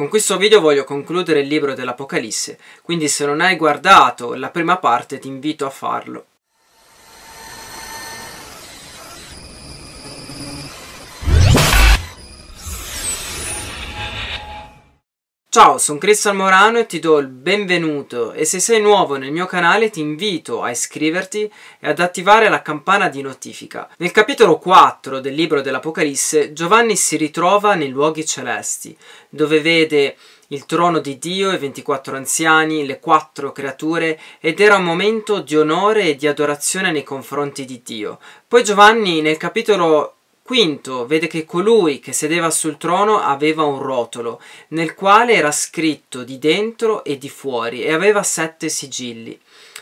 Con questo video voglio concludere il libro dell'Apocalisse, quindi se non hai guardato la prima parte ti invito a farlo. Ciao, sono Cristian Morano e ti do il benvenuto e se sei nuovo nel mio canale ti invito a iscriverti e ad attivare la campana di notifica. Nel capitolo 4 del libro dell'Apocalisse Giovanni si ritrova nei luoghi celesti, dove vede il trono di Dio i 24 anziani, le quattro creature ed era un momento di onore e di adorazione nei confronti di Dio. Poi Giovanni nel capitolo Quinto, vede che colui che sedeva sul trono aveva un rotolo, nel quale era scritto di dentro e di fuori, e aveva sette sigilli.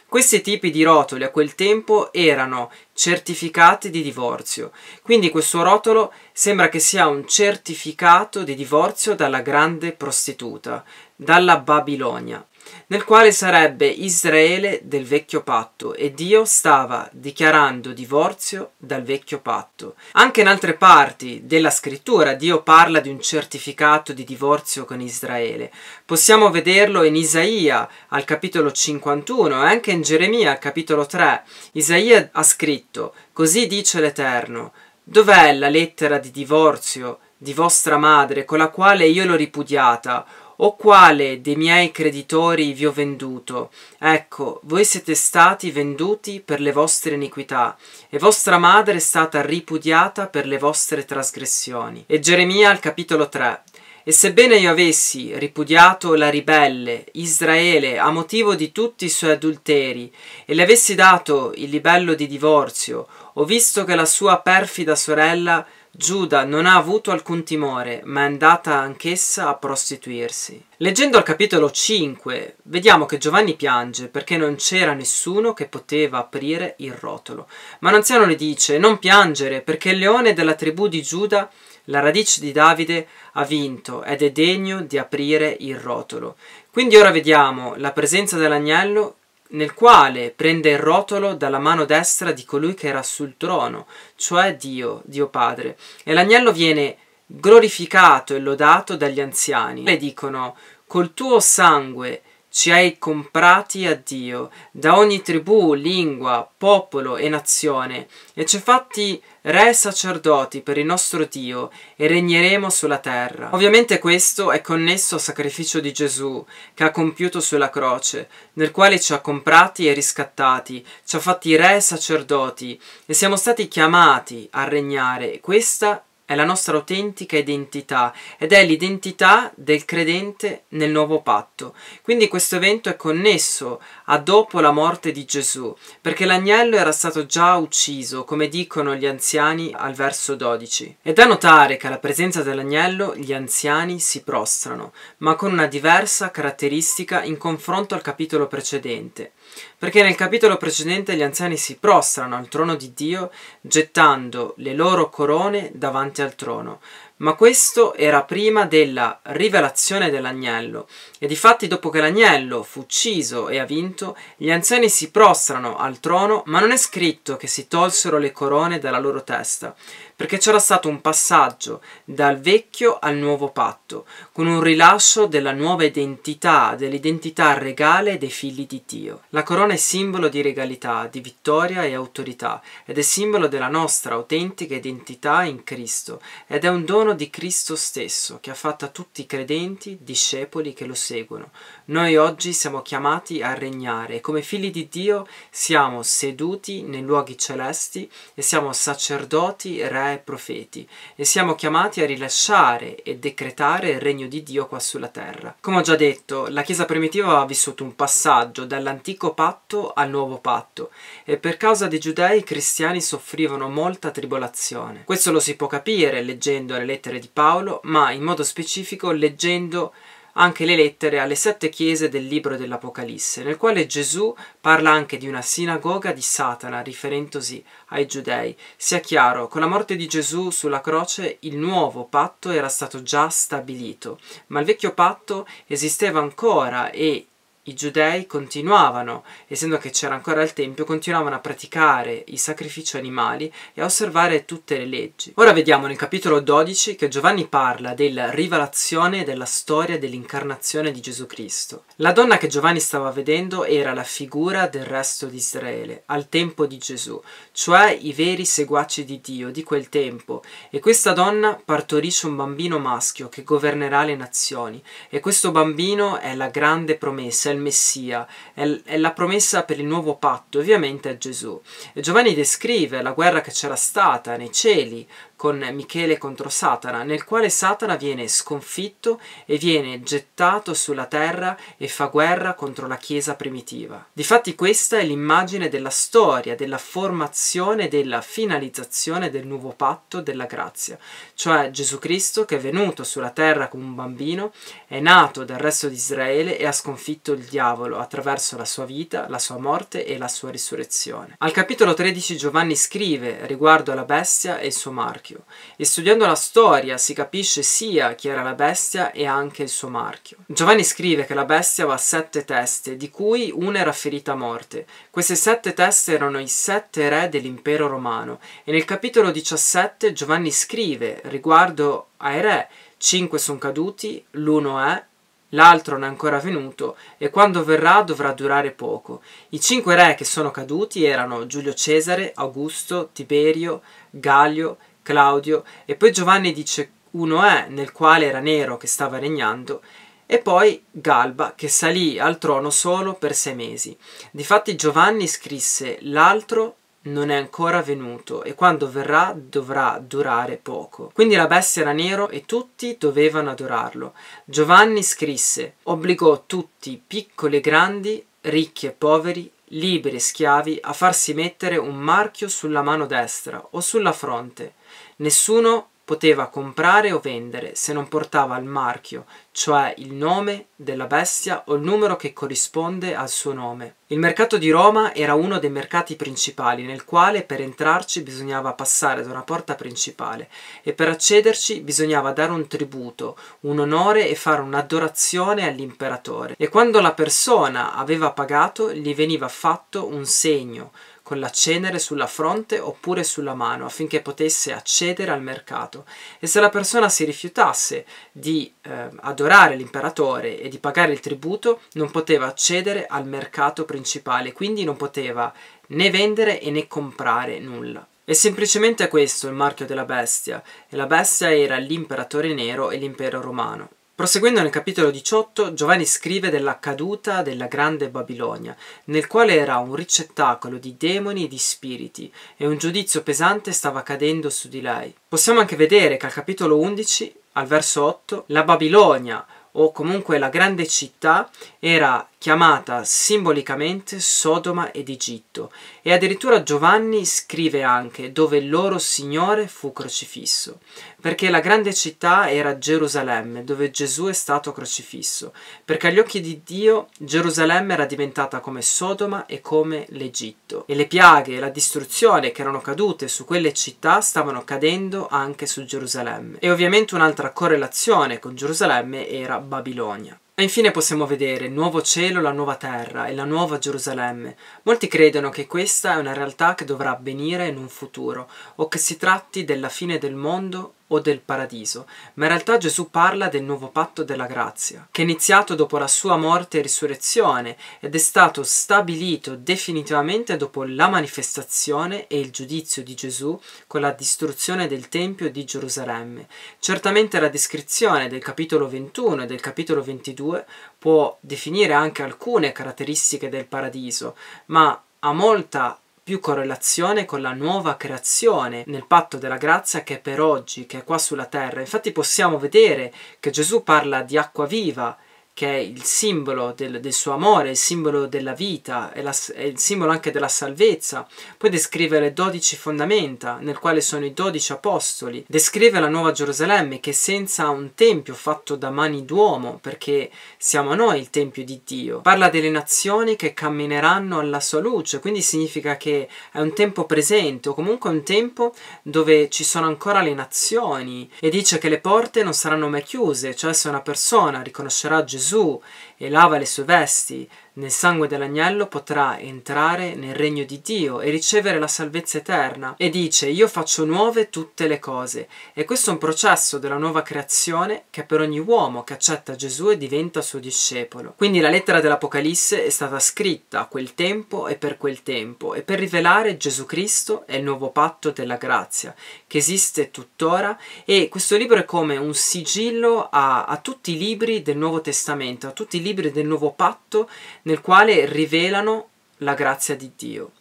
Questi tipi di rotoli a quel tempo erano certificati di divorzio, quindi questo rotolo sembra che sia un certificato di divorzio dalla grande prostituta, dalla Babilonia nel quale sarebbe Israele del vecchio patto e Dio stava dichiarando divorzio dal vecchio patto. Anche in altre parti della scrittura Dio parla di un certificato di divorzio con Israele. Possiamo vederlo in Isaia al capitolo 51 e anche in Geremia al capitolo 3. Isaia ha scritto, così dice l'Eterno, dov'è la lettera di divorzio di vostra madre con la quale io l'ho ripudiata? o quale dei miei creditori vi ho venduto? Ecco, voi siete stati venduti per le vostre iniquità, e vostra madre è stata ripudiata per le vostre trasgressioni. E Geremia al capitolo 3. E sebbene io avessi ripudiato la ribelle Israele a motivo di tutti i suoi adulteri e le avessi dato il libello di divorzio, ho visto che la sua perfida sorella Giuda non ha avuto alcun timore, ma è andata anch'essa a prostituirsi. Leggendo al capitolo 5, vediamo che Giovanni piange perché non c'era nessuno che poteva aprire il rotolo. Ma l'anziano le dice: Non piangere, perché il leone della tribù di Giuda la radice di Davide ha vinto ed è degno di aprire il rotolo. Quindi ora vediamo la presenza dell'agnello nel quale prende il rotolo dalla mano destra di colui che era sul trono, cioè Dio, Dio Padre. E l'agnello viene glorificato e lodato dagli anziani. Le dicono, col tuo sangue ci hai comprati a Dio da ogni tribù, lingua, popolo e nazione e ci hai fatti re e sacerdoti per il nostro Dio e regneremo sulla terra. Ovviamente questo è connesso al sacrificio di Gesù che ha compiuto sulla croce, nel quale ci ha comprati e riscattati, ci ha fatti re e sacerdoti e siamo stati chiamati a regnare. Questa è la nostra autentica identità ed è l'identità del credente nel nuovo patto. Quindi questo evento è connesso a dopo la morte di Gesù, perché l'agnello era stato già ucciso, come dicono gli anziani al verso 12. È da notare che alla presenza dell'agnello gli anziani si prostrano, ma con una diversa caratteristica in confronto al capitolo precedente. Perché nel capitolo precedente gli anziani si prostrano al trono di Dio, gettando le loro corone davanti al trono, ma questo era prima della rivelazione dell'agnello. E difatti dopo che l'agnello fu ucciso e ha vinto, gli anziani si prostrano al trono, ma non è scritto che si tolsero le corone dalla loro testa, perché c'era stato un passaggio dal vecchio al nuovo patto, con un rilascio della nuova identità, dell'identità regale dei figli di Dio. La corona è simbolo di regalità, di vittoria e autorità, ed è simbolo della nostra autentica identità in Cristo, ed è un dono dono di Cristo stesso che ha fatto a tutti i credenti discepoli che lo seguono, noi oggi siamo chiamati a regnare e come figli di Dio siamo seduti nei luoghi celesti e siamo sacerdoti, re e profeti e siamo chiamati a rilasciare e decretare il regno di Dio qua sulla terra. Come ho già detto, la Chiesa primitiva ha vissuto un passaggio dall'antico patto al nuovo patto e per causa dei giudei i cristiani soffrivano molta tribolazione. Questo lo si può capire leggendo le lettere di Paolo, ma in modo specifico leggendo anche le lettere alle sette chiese del libro dell'Apocalisse, nel quale Gesù parla anche di una sinagoga di Satana, riferendosi ai giudei. Sia chiaro, con la morte di Gesù sulla croce il nuovo patto era stato già stabilito, ma il vecchio patto esisteva ancora e i giudei continuavano, essendo che c'era ancora il tempio, continuavano a praticare i sacrifici animali e a osservare tutte le leggi. Ora vediamo nel capitolo 12 che Giovanni parla della rivelazione della storia dell'incarnazione di Gesù Cristo. La donna che Giovanni stava vedendo era la figura del resto di Israele, al tempo di Gesù, cioè i veri seguaci di Dio di quel tempo, e questa donna partorisce un bambino maschio che governerà le nazioni, e questo bambino è la grande promessa, il il Messia, è, la promessa per il nuovo patto, ovviamente è Gesù. E Giovanni descrive la guerra che c'era stata nei cieli con Michele contro Satana, nel quale Satana viene sconfitto e viene gettato sulla terra e fa guerra contro la Chiesa primitiva. Difatti questa è l'immagine della storia, della formazione, della finalizzazione del nuovo patto della grazia, cioè Gesù Cristo che è venuto sulla terra come un bambino, è nato dal resto di Israele e ha sconfitto il diavolo attraverso la sua vita, la sua morte e la sua risurrezione. Al capitolo 13 Giovanni scrive riguardo alla bestia e il suo marchio marchio e studiando la storia si capisce sia chi era la bestia e anche il suo marchio. Giovanni scrive che la bestia aveva sette teste, di cui una era ferita a morte. Queste sette teste erano i sette re dell'impero romano e nel capitolo 17 Giovanni scrive riguardo ai re, cinque sono caduti, l'uno è l'altro non è ancora venuto e quando verrà dovrà durare poco. I cinque re che sono caduti erano Giulio Cesare, Augusto, Tiberio, Gallio, Claudio, e poi Giovanni dice uno è nel quale era Nero che stava regnando, e poi Galba che salì al trono solo per sei mesi. Difatti Giovanni scrisse l'altro non è ancora venuto e quando verrà dovrà durare poco. Quindi la bestia era nero e tutti dovevano adorarlo. Giovanni scrisse, obbligò tutti, piccoli e grandi, ricchi e poveri, liberi schiavi a farsi mettere un marchio sulla mano destra o sulla fronte. Nessuno poteva comprare o vendere se non portava il marchio, cioè il nome della bestia o il numero che corrisponde al suo nome. Il mercato di Roma era uno dei mercati principali nel quale per entrarci bisognava passare da una porta principale e per accederci bisognava dare un tributo, un onore e fare un'adorazione all'imperatore. E quando la persona aveva pagato gli veniva fatto un segno con la cenere sulla fronte oppure sulla mano affinché potesse accedere al mercato e se la persona si rifiutasse di eh, adorare l'imperatore e di pagare il tributo non poteva accedere al mercato principale, quindi non poteva né vendere né comprare nulla. È semplicemente questo il marchio della bestia, e la bestia era l'imperatore nero e l'impero romano. Proseguendo nel capitolo 18, Giovanni scrive della caduta della grande Babilonia, nel quale era un ricettacolo di demoni e di spiriti, e un giudizio pesante stava cadendo su di lei. Possiamo anche vedere che al capitolo 11, al verso 8, la Babilonia, o comunque la grande città, era chiamata simbolicamente Sodoma ed Egitto, e addirittura Giovanni scrive anche dove il loro Signore fu crocifisso, perché la grande città era Gerusalemme, dove Gesù è stato crocifisso, perché agli occhi di Dio Gerusalemme era diventata come Sodoma e come l'Egitto, e le piaghe e la distruzione che erano cadute su quelle città stavano cadendo anche su Gerusalemme. E ovviamente un'altra correlazione con Gerusalemme era Babilonia. E infine possiamo vedere il nuovo cielo, la nuova terra e la nuova Gerusalemme. Molti credono che questa è una realtà che dovrà avvenire in un futuro o che si tratti della fine del mondo o del paradiso, ma in realtà Gesù parla del nuovo patto della grazia, che è iniziato dopo la sua morte e risurrezione ed è stato stabilito definitivamente dopo la manifestazione e il giudizio di Gesù con la distruzione del Tempio di Gerusalemme. Certamente la descrizione del capitolo 21 e del capitolo 22 può definire anche alcune caratteristiche del paradiso, ma ha molta più correlazione con la nuova creazione nel patto della grazia che è per oggi, che è qua sulla terra. Infatti possiamo vedere che Gesù parla di acqua viva, che è il simbolo del, del suo amore, il simbolo della vita, è, la, è, il simbolo anche della salvezza. Poi descrive le dodici fondamenta, nel quale sono i dodici apostoli. Descrive la nuova Gerusalemme che senza un tempio fatto da mani d'uomo, perché siamo noi il tempio di Dio. Parla delle nazioni che cammineranno alla sua luce, quindi significa che è un tempo presente o comunque un tempo dove ci sono ancora le nazioni e dice che le porte non saranno mai chiuse, cioè se una persona riconoscerà Gesù Gesù e lava le sue vesti nel sangue dell'agnello potrà entrare nel regno di Dio e ricevere la salvezza eterna. E dice, io faccio nuove tutte le cose. E questo è un processo della nuova creazione che per ogni uomo che accetta Gesù e diventa suo discepolo. Quindi la lettera dell'Apocalisse è stata scritta a quel tempo e per quel tempo e per rivelare Gesù Cristo e il nuovo patto della grazia che esiste tuttora e questo libro è come un sigillo a, a tutti i libri del Nuovo Testamento, a tutti i libri del nuovo patto nel quale rivelano la grazia di Dio.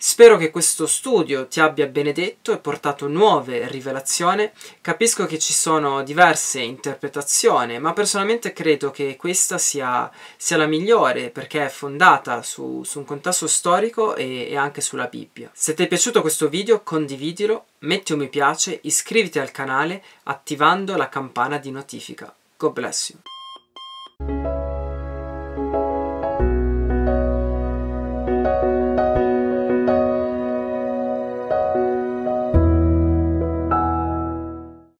Spero che questo studio ti abbia benedetto e portato nuove rivelazioni. Capisco che ci sono diverse interpretazioni, ma personalmente credo che questa sia, sia la migliore perché è fondata su, su un contesto storico e, e anche sulla Bibbia. Se ti è piaciuto questo video condividilo, metti un mi piace, iscriviti al canale attivando la campana di notifica. God bless you.